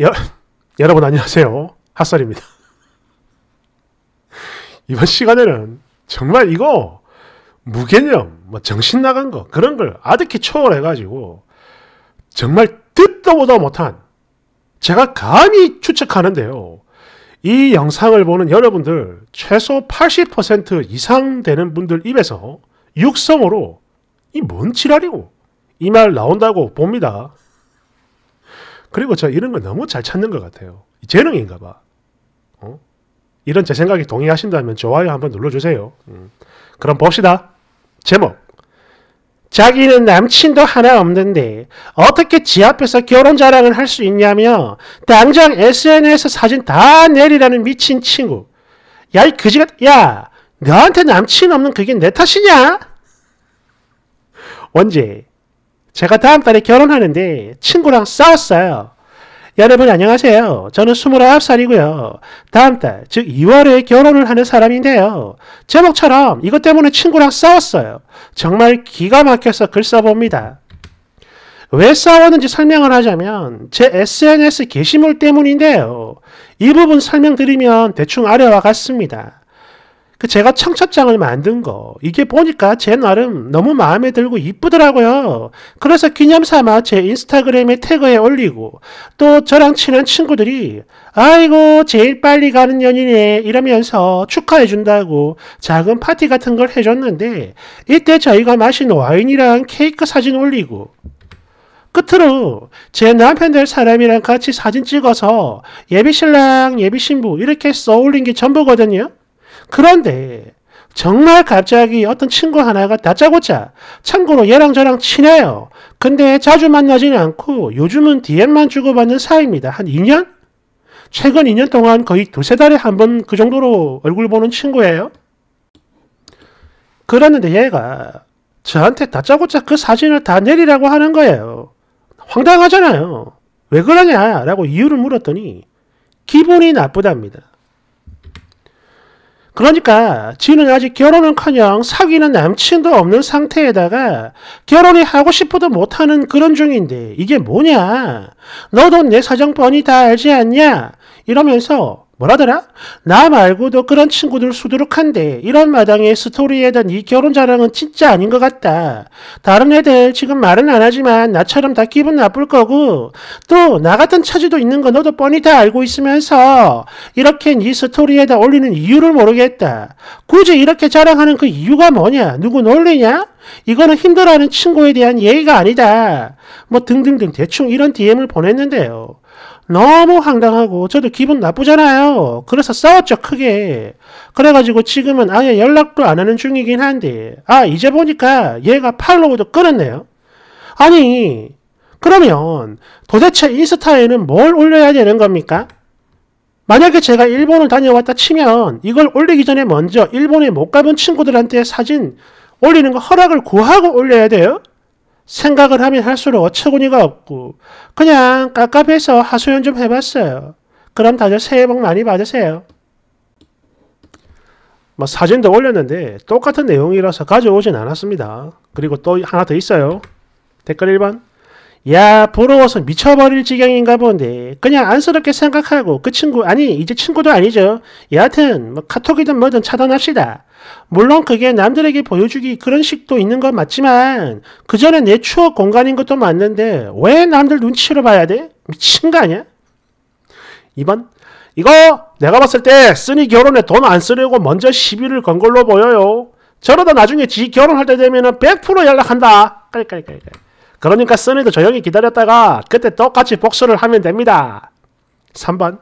여, 여러분 안녕하세요. 핫설입니다. 이번 시간에는 정말 이거 무개념, 뭐 정신 나간 거 그런 걸 아득히 초월해가지고 정말 듣도 보다 못한 제가 감히 추측하는데요. 이 영상을 보는 여러분들 최소 80% 이상 되는 분들 입에서 육성으로 이 뭔 지랄이고 이 말 나온다고 봅니다. 그리고 저 이런 거 너무 잘 찾는 것 같아요. 재능인가 봐. 어? 이런 제 생각이 동의하신다면 좋아요 한번 눌러주세요. 음. 그럼 봅시다. 제목. 자기는 남친도 하나 없는데 어떻게 지 앞에서 결혼 자랑을 할 수 있냐며 당장 SNS 사진 다 내리라는 미친 친구. 야, 이 그지가, 야, 너한테 남친 없는 그게 내 탓이냐? 원제, 제가 다음 달에 결혼하는데 친구랑 싸웠어요. 여러분 안녕하세요. 저는 29살이고요. 다음 달, 즉 2월에 결혼을 하는 사람인데요. 제목처럼 이것 때문에 친구랑 싸웠어요. 정말 기가 막혀서 글 써봅니다. 왜 싸웠는지 설명을 하자면 제 SNS 게시물 때문인데요. 이 부분 설명드리면 대충 아래와 같습니다. 그 제가 청첩장을 만든 거 이게 보니까 제 나름 너무 마음에 들고 이쁘더라고요. 그래서 기념삼아 제 인스타그램에 태그에 올리고 또 저랑 친한 친구들이 아이고 제일 빨리 가는 연인네 이러면서 축하해준다고 작은 파티 같은 걸 해줬는데 이때 저희가 마신 와인이랑 케이크 사진 올리고 끝으로 제 남편 들 사람이랑 같이 사진 찍어서 예비신랑 예비신부 이렇게 써올린 게 전부거든요. 그런데 정말 갑자기 어떤 친구 하나가 다짜고짜 참고로 얘랑 저랑 친해요. 근데 자주 만나지는 않고 요즘은 DM만 주고받는 사이입니다. 한 2년? 최근 2년 동안 거의 두세 달에 한 번 그 정도로 얼굴 보는 친구예요. 그랬는데 얘가 저한테 다짜고짜 그 사진을 다 내리라고 하는 거예요. 황당하잖아요. 왜 그러냐라고 이유를 물었더니 기분이 나쁘답니다. 그러니까 지는 아직 결혼은 커녕 사귀는 남친도 없는 상태에다가 결혼이 하고 싶어도 못하는 그런 중인데 이게 뭐냐? 너도 내 사정 뻔히 다 알지 않냐? 이러면서 뭐라더라? 나 말고도 그런 친구들 수두룩한데 이런 마당에 스토리에 든이 결혼 자랑은 진짜 아닌 것 같다. 다른 애들 지금 말은 안 하지만 나처럼 다 기분 나쁠 거고 또 나 같은 처지도 있는 거 너도 뻔히 다 알고 있으면서 이렇게 이 스토리에다 올리는 이유를 모르겠다. 굳이 이렇게 자랑하는 그 이유가 뭐냐? 누구 놀리냐? 이거는 힘들어하는 친구에 대한 예의가 아니다. 뭐 등등등 대충 이런 DM을 보냈는데요. 너무 황당하고 저도 기분 나쁘잖아요. 그래서 싸웠죠 크게. 그래가지고 지금은 아예 연락도 안 하는 중이긴 한데 아 이제 보니까 얘가 팔로우도 끊었네요. 아니 그러면 도대체 인스타에는 뭘 올려야 되는 겁니까? 만약에 제가 일본을 다녀왔다 치면 이걸 올리기 전에 먼저 일본에 못 가본 친구들한테 사진 올리는 거 허락을 구하고 올려야 돼요? 생각을 하면 할수록 어처구니가 없고 그냥 깝깝해서 하소연 좀 해봤어요. 그럼 다들 새해 복 많이 받으세요. 뭐 사진도 올렸는데 똑같은 내용이라서 가져오진 않았습니다. 그리고 또 하나 더 있어요. 댓글 1번 야 부러워서 미쳐버릴 지경인가 본데 그냥 안쓰럽게 생각하고 그 친구 아니 이제 친구도 아니죠. 여하튼 뭐 카톡이든 뭐든 차단합시다. 물론 그게 남들에게 보여주기 그런 식도 있는 건 맞지만 그 전에 내 추억 공간인 것도 맞는데 왜 남들 눈치를 봐야 돼? 미친 거 아니야? 2번 이거 내가 봤을 때 쓰니 결혼에 돈 안 쓰려고 먼저 시비를 건 걸로 보여요. 저러다 나중에 지 결혼할 때 되면은 100% 연락한다. 깔깔깔깔. 그러니까 써니도 조용히 기다렸다가 그때 똑같이 복수를 하면 됩니다. 3번.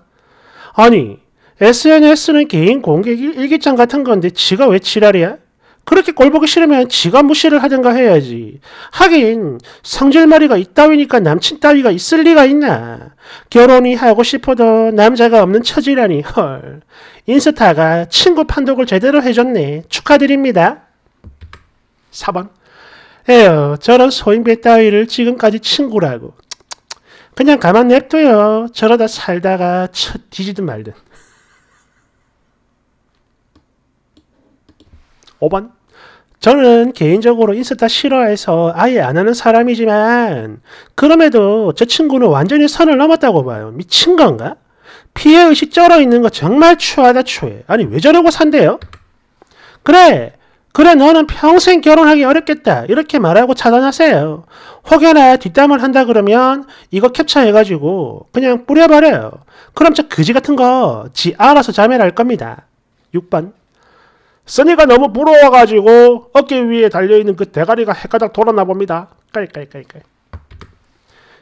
아니, SNS는 개인 공격 일기장 같은 건데 지가 왜 지랄이야? 그렇게 꼴보기 싫으면 지가 무시를 하든가 해야지. 하긴 성질머리가 있다위니까 남친 따위가 있을 리가 있나. 결혼이 하고 싶어도 남자가 없는 처지라니 헐. 인스타가 친구 판독을 제대로 해줬네. 축하드립니다. 4번 에휴 저런 소인배 따위를 지금까지 친구라고. 그냥 가만 냅둬요. 저러다 살다가 처 뒤지든 말든. 5번. 저는 개인적으로 인스타 싫어해서 아예 안 하는 사람이지만 그럼에도 저 친구는 완전히 선을 넘었다고 봐요. 미친 건가? 피해의식 쩔어 있는 거 정말 추하다 추해. 아니 왜 저러고 산대요? 그래 그래 너는 평생 결혼하기 어렵겠다 이렇게 말하고 차단하세요. 혹여나 뒷담을 한다 그러면 이거 캡처해가지고 그냥 뿌려버려요. 그럼 저 그지 같은 거 지 알아서 자멸할 겁니다. 6번 써니가 너무 부러워가지고 어깨 위에 달려있는 그 대가리가 헷가닥 돌아나 봅니다. 깔깔깔깔.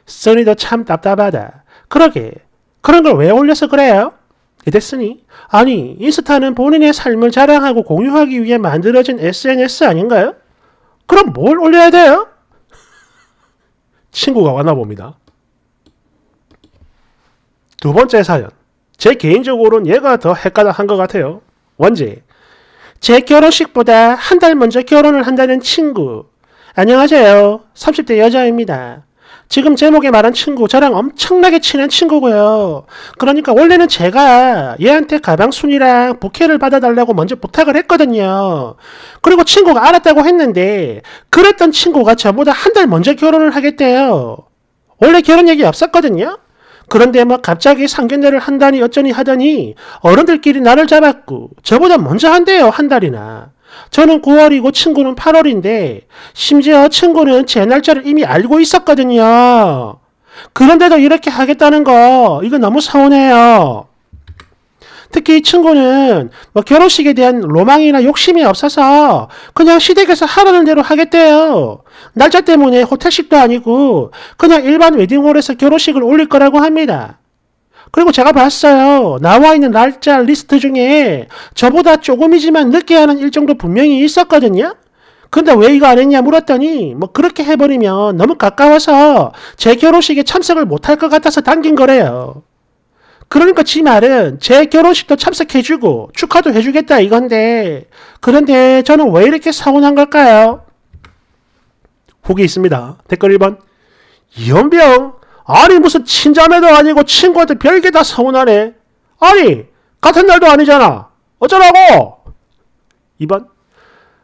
써니도 참 답답하다. 그러게 그런 걸 왜 올려서 그래요? 이랬으니 아니 인스타는 본인의 삶을 자랑하고 공유하기 위해 만들어진 SNS 아닌가요? 그럼 뭘 올려야 돼요? 친구가 왔나 봅니다. 두 번째 사연. 제 개인적으로는 얘가 더 헷갈한 것 같아요. 원제 제 결혼식보다 한 달 먼저 결혼을 한다는 친구. 안녕하세요. 30대 여자입니다. 지금 제목에 말한 친구, 저랑 엄청나게 친한 친구고요. 그러니까 원래는 제가 얘한테 가방 순이랑 부케를 받아달라고 먼저 부탁을 했거든요. 그리고 친구가 알았다고 했는데, 그랬던 친구가 저보다 한 달 먼저 결혼을 하겠대요. 원래 결혼 얘기 없었거든요? 그런데 막 뭐 갑자기 상견례를 한다니 어쩌니 하더니 어른들끼리 나를 잡았고 저보다 먼저 한대요 한 달이나. 저는 9월이고 친구는 8월인데 심지어 친구는 제 날짜를 이미 알고 있었거든요. 그런데도 이렇게 하겠다는 거 이거 너무 서운해요. 특히 이 친구는 뭐 결혼식에 대한 로망이나 욕심이 없어서 그냥 시댁에서 하라는 대로 하겠대요. 날짜 때문에 호텔식도 아니고 그냥 일반 웨딩홀에서 결혼식을 올릴 거라고 합니다. 그리고 제가 봤어요. 나와 있는 날짜 리스트 중에 저보다 조금이지만 늦게 하는 일정도 분명히 있었거든요. 근데 왜 이거 안 했냐 물었더니 뭐 그렇게 해버리면 너무 가까워서 제 결혼식에 참석을 못할 것 같아서 당긴 거래요. 그러니까 지 말은 제 결혼식도 참석해주고 축하도 해주겠다 이건데 그런데 저는 왜 이렇게 서운한 걸까요? 후기 있습니다. 댓글 1번 이연병 아니 무슨 친자매도 아니고 친구한테 별게 다 서운하네. 아니 같은 날도 아니잖아. 어쩌라고? 2번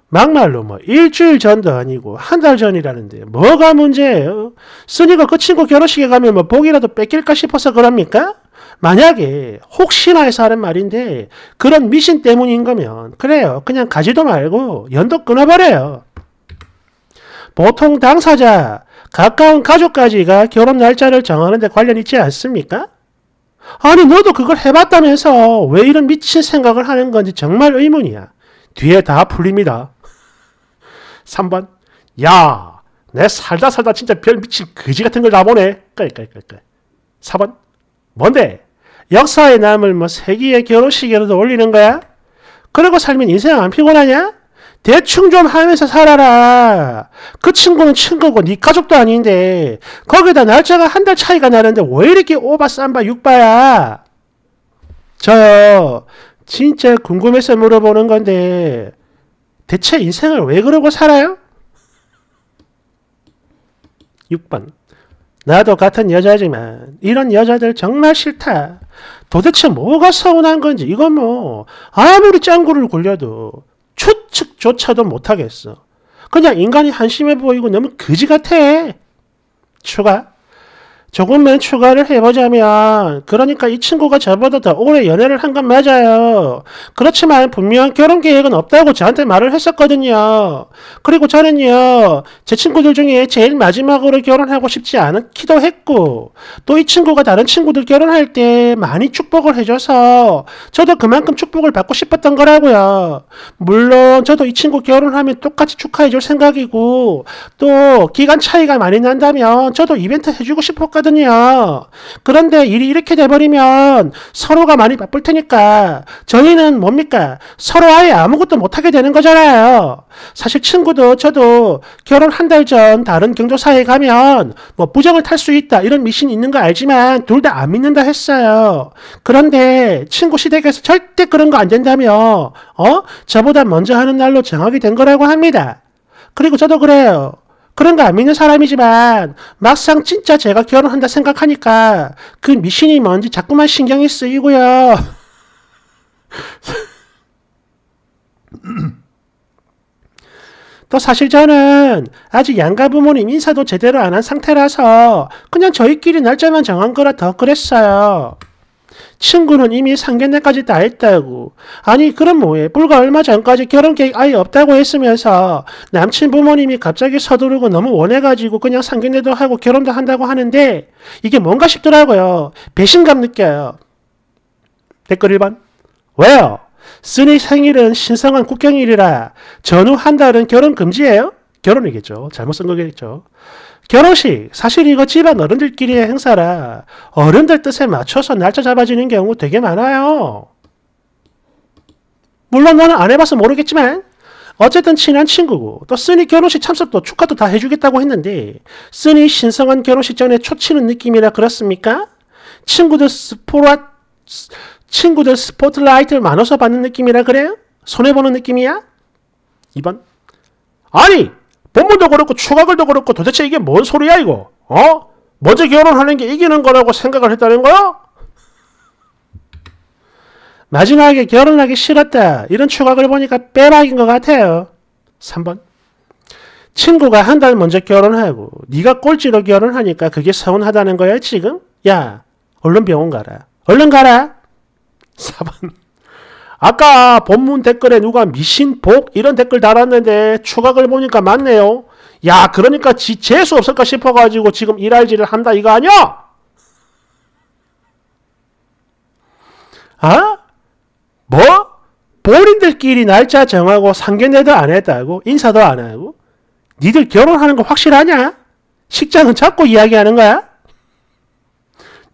막말로 뭐 일주일 전도 아니고 한 달 전이라는데 뭐가 문제예요? 쓰니까 그 친구 결혼식에 가면 뭐 복이라도 뺏길까 싶어서 그럽니까? 만약에 혹시나 해서 하는 말인데 그런 미신 때문인 거면 그래요. 그냥 가지도 말고 연도 끊어버려요. 보통 당사자, 가까운 가족까지가 결혼 날짜를 정하는데 관련 있지 않습니까? 아니 너도 그걸 해봤다면서 왜 이런 미친 생각을 하는 건지 정말 의문이야. 뒤에 다 풀립니다. 3번 야, 내 살다 살다 진짜 별 미친 거지 같은 걸 나보네. 깔깔깔깔. 4번 뭔데? 역사에 남을 뭐 세기의 결혼식이라도 올리는 거야? 그러고 살면 인생 안 피곤하냐? 대충 좀 하면서 살아라. 그 친구는 친구고 네 가족도 아닌데 거기다 날짜가 한 달 차이가 나는데 왜 이렇게 오바 쌈바 육바야? 저요. 진짜 궁금해서 물어보는 건데 대체 인생을 왜 그러고 살아요? 6번 나도 같은 여자지만 이런 여자들 정말 싫다. 도대체 뭐가 서운한 건지 이건 뭐 아무리 짱구를 굴려도 추측조차도 못하겠어. 그냥 인간이 한심해 보이고 너무 그지 같아. 추가 조금만 추가를 해보자면 그러니까 이 친구가 저보다 더 오래 연애를 한 건 맞아요. 그렇지만 분명 결혼 계획은 없다고 저한테 말을 했었거든요. 그리고 저는요. 제 친구들 중에 제일 마지막으로 결혼하고 싶지 않기도 했고 또 이 친구가 다른 친구들 결혼할 때 많이 축복을 해줘서 저도 그만큼 축복을 받고 싶었던 거라고요. 물론 저도 이 친구 결혼하면 똑같이 축하해줄 생각이고 또 기간 차이가 많이 난다면 저도 이벤트 해주고 싶었거든요. 하거든요. 그런데 일이 이렇게 돼버리면 서로가 많이 바쁠 테니까 저희는 뭡니까? 서로 아예 아무것도 못하게 되는 거잖아요. 사실 친구도 저도 결혼 한 달 전 다른 경조사에 가면 뭐 부정을 탈 수 있다 이런 미신이 있는 거 알지만 둘 다 안 믿는다 했어요. 그런데 친구 시댁에서 절대 그런 거 안 된다며 어? 저보다 먼저 하는 날로 정하게 된 거라고 합니다. 그리고 저도 그래요. 그런 거 안 믿는 사람이지만 막상 진짜 제가 결혼한다 생각하니까 그 미신이 뭔지 자꾸만 신경이 쓰이고요. 또 사실 저는 아직 양가 부모님 인사도 제대로 안 한 상태라서 그냥 저희끼리 날짜만 정한 거라 더 그랬어요. 친구는 이미 상견례까지 다 했다고. 아니 그럼 뭐해? 불과 얼마 전까지 결혼 계획 아예 없다고 했으면서 남친 부모님이 갑자기 서두르고 너무 원해가지고 그냥 상견례도 하고 결혼도 한다고 하는데 이게 뭔가 싶더라고요. 배신감 느껴요. 댓글 1번 왜요? 쓰니 생일은 신성한 국경일이라 전후 한 달은 결혼 금지예요? 결혼이겠죠. 잘못 쓴 거겠죠. 결혼식 사실 이거 집안 어른들끼리의 행사라 어른들 뜻에 맞춰서 날짜 잡아지는 경우 되게 많아요. 물론 나는 안 해봐서 모르겠지만 어쨌든 친한 친구고 또 쓰니 결혼식 참석도 축하도 다 해주겠다고 했는데 쓰니 신성한 결혼식 전에 초치는 느낌이라 그렇습니까? 친구들 스포라 친구들 스포트라이트를 많아서 받는 느낌이라 그래요? 손해보는 느낌이야? 2번 아니 본문도 그렇고 추각을도 그렇고 도대체 이게 뭔 소리야 이거? 어? 먼저 결혼하는 게 이기는 거라고 생각을 했다는 거야? 마지막에 결혼하기 싫었다. 이런 추각을 보니까 빼박인 것 같아요. 3번. 친구가 한 달 먼저 결혼하고 네가 꼴찌로 결혼하니까 그게 서운하다는 거야 지금? 야 얼른 병원 가라. 얼른 가라. 4번. 아까 본문 댓글에 누가 미신복 이런 댓글 달았는데 추각을 보니까 맞네요. 야 그러니까 지 재수 없을까 싶어가지고 지금 일할지를 한다 이거 아니야? 아? 뭐? 본인들끼리 날짜 정하고 상견례도 안 했다고? 인사도 안 하고? 니들 결혼하는 거 확실하냐? 식장은 자꾸 이야기하는 거야?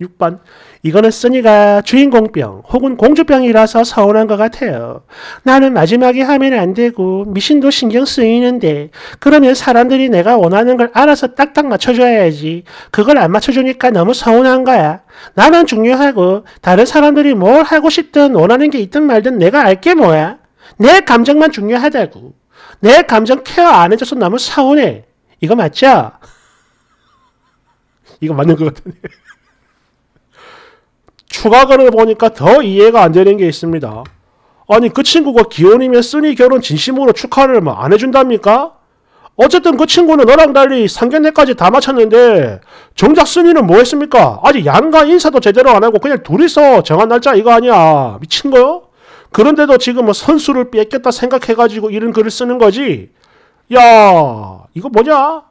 6번 이거는 쓰니가 주인공병 혹은 공주병이라서 서운한 것 같아요. 나는 마지막에 하면 안 되고 미신도 신경 쓰이는데 그러면 사람들이 내가 원하는 걸 알아서 딱딱 맞춰줘야지. 그걸 안 맞춰주니까 너무 서운한 거야. 나만 중요하고 다른 사람들이 뭘 하고 싶든 원하는 게 있든 말든 내가 알게 뭐야. 내 감정만 중요하다고. 내 감정 케어 안 해줘서 너무 서운해. 이거 맞죠? 이거 맞는 것 같은데. 추가 글을 보니까 더 이해가 안 되는 게 있습니다. 아니 그 친구가 기혼이면 쓰니 결혼 진심으로 축하를 뭐 안 해준답니까? 어쨌든 그 친구는 너랑 달리 상견례까지 다 마쳤는데 정작 쓰니는 뭐 했습니까? 아직 양가 인사도 제대로 안 하고 그냥 둘이서 정한 날짜 이거 아니야 미친 거요? 그런데도 지금 뭐 선수를 뺏겼다 생각해가지고 이런 글을 쓰는 거지 야 이거 뭐냐?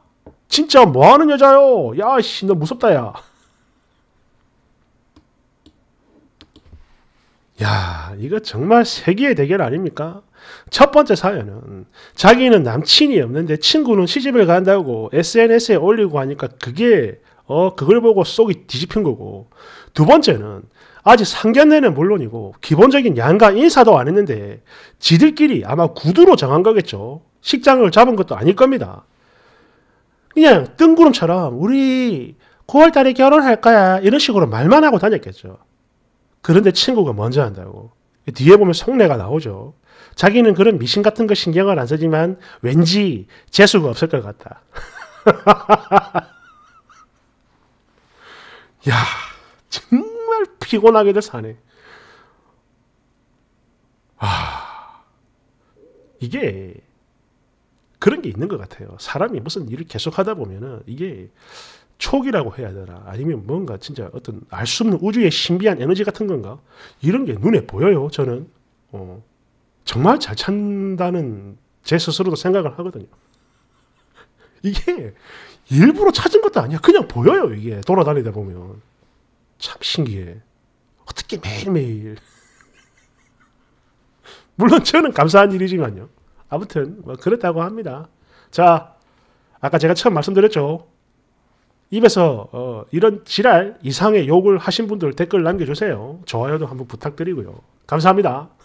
진짜 뭐하는 여자요? 야씨 너 무섭다 야 야, 이거 정말 세계의 대결 아닙니까? 첫 번째 사연은 자기는 남친이 없는데 친구는 시집을 간다고 SNS에 올리고 하니까 그게 어 그걸 보고 속이 뒤집힌 거고 두 번째는 아직 상견례는 물론이고 기본적인 양가 인사도 안 했는데 지들끼리 아마 구두로 정한 거겠죠. 식장을 잡은 것도 아닐 겁니다. 그냥 뜬구름처럼 우리 9월달에 결혼할 거야 이런 식으로 말만 하고 다녔겠죠. 그런데 친구가 먼저 한다고. 뒤에 보면 속내가 나오죠. 자기는 그런 미신 같은 거 신경을 안 쓰지만 왠지 재수가 없을 것 같다. 야, 정말 피곤하게들 사네. 아, 이게 그런 게 있는 것 같아요. 사람이 무슨 일을 계속 하다 보면은 이게 촉이라고 해야 되나 아니면 뭔가 진짜 어떤 알 수 없는 우주의 신비한 에너지 같은 건가 이런 게 눈에 보여요 저는 어, 정말 잘 찬다는 제 스스로도 생각을 하거든요 이게 일부러 찾은 것도 아니야 그냥 보여요 이게 돌아다니다 보면 참 신기해 어떻게 매일매일 물론 저는 감사한 일이지만요 아무튼 뭐 그렇다고 합니다 자 아까 제가 처음 말씀드렸죠 입에서 어, 이런 지랄 이상의 욕을 하신 분들 댓글 남겨주세요. 좋아요도 한번 부탁드리고요. 감사합니다.